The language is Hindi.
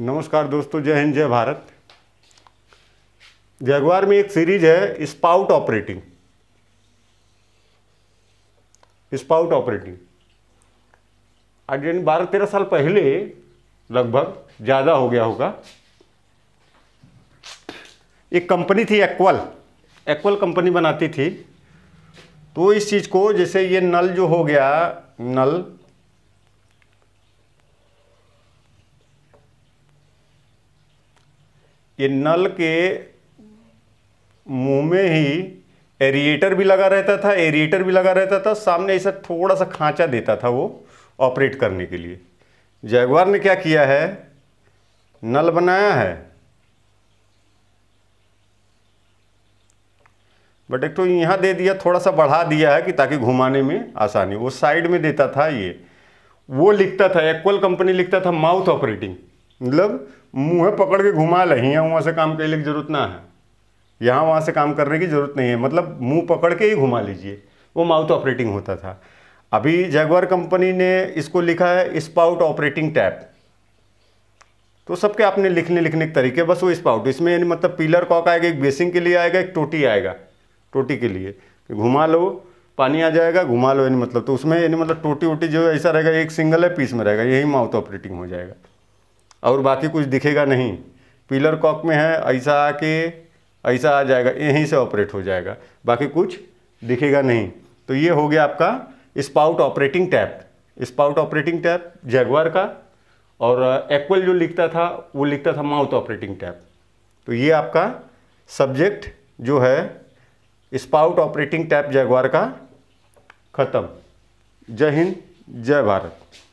नमस्कार दोस्तों जय हिंद जय भारत जगवार में एक सीरीज है स्पाउट ऑपरेटिंग स्पाउट ऑपरेटिंग आज यानी बारह तेरह साल पहले लगभग ज़्यादा हो गया होगा एक कंपनी थी एक्वल एक्वल कंपनी बनाती थी तो इस चीज़ को जैसे ये नल जो हो गया नल ये नल के मुंह में ही एरिएटर भी लगा रहता था एरिएटर भी लगा रहता था सामने ऐसा थोड़ा सा खांचा देता था वो ऑपरेट करने के लिए जयगवार ने क्या किया है नल बनाया है बट एक तो यहाँ दे दिया थोड़ा सा बढ़ा दिया है कि ताकि घुमाने में आसानी वो साइड में देता था ये वो लिखता था एक्वल कंपनी लिखता था माउथ ऑपरेटिंग मतलब मुँह पकड़ के घुमा लें यहाँ वहाँ से काम करने की जरूरत ना है यहाँ वहाँ से काम करने की ज़रूरत नहीं है मतलब मुँह पकड़ के ही घुमा लीजिए वो माउथ ऑपरेटिंग होता था अभी जैगवार कंपनी ने इसको लिखा है स्पाउट ऑपरेटिंग टैप तो सबके आपने लिखने लिखने के तरीके बस वो स्पाउट इसमें यानी मतलब पिलर कॉक आएगा एक बेसिंग के लिए आएगा एक टोटी आएगा टोटी के लिए घुमा लो पानी आ जाएगा घुमा लो यानी मतलब तो उसमें यानी मतलब टोटी वोटी जो ऐसा रहेगा एक सिंगल है पीस में रहेगा यही माउथ ऑपरेटिंग हो जाएगा और बाकी कुछ दिखेगा नहीं पिलर कॉक में है ऐसा आके ऐसा आ जाएगा यहीं से ऑपरेट हो जाएगा बाकी कुछ दिखेगा नहीं तो ये हो गया आपका spout operating tap spout operating tap jaguar का और एक्वल जो लिखता था वो लिखता था माउथ ऑपरेटिंग टैप तो ये आपका सब्जेक्ट जो है स्पाउट ऑपरेटिंग टैप जैगवार का ख़त्म जय हिंद जय भारत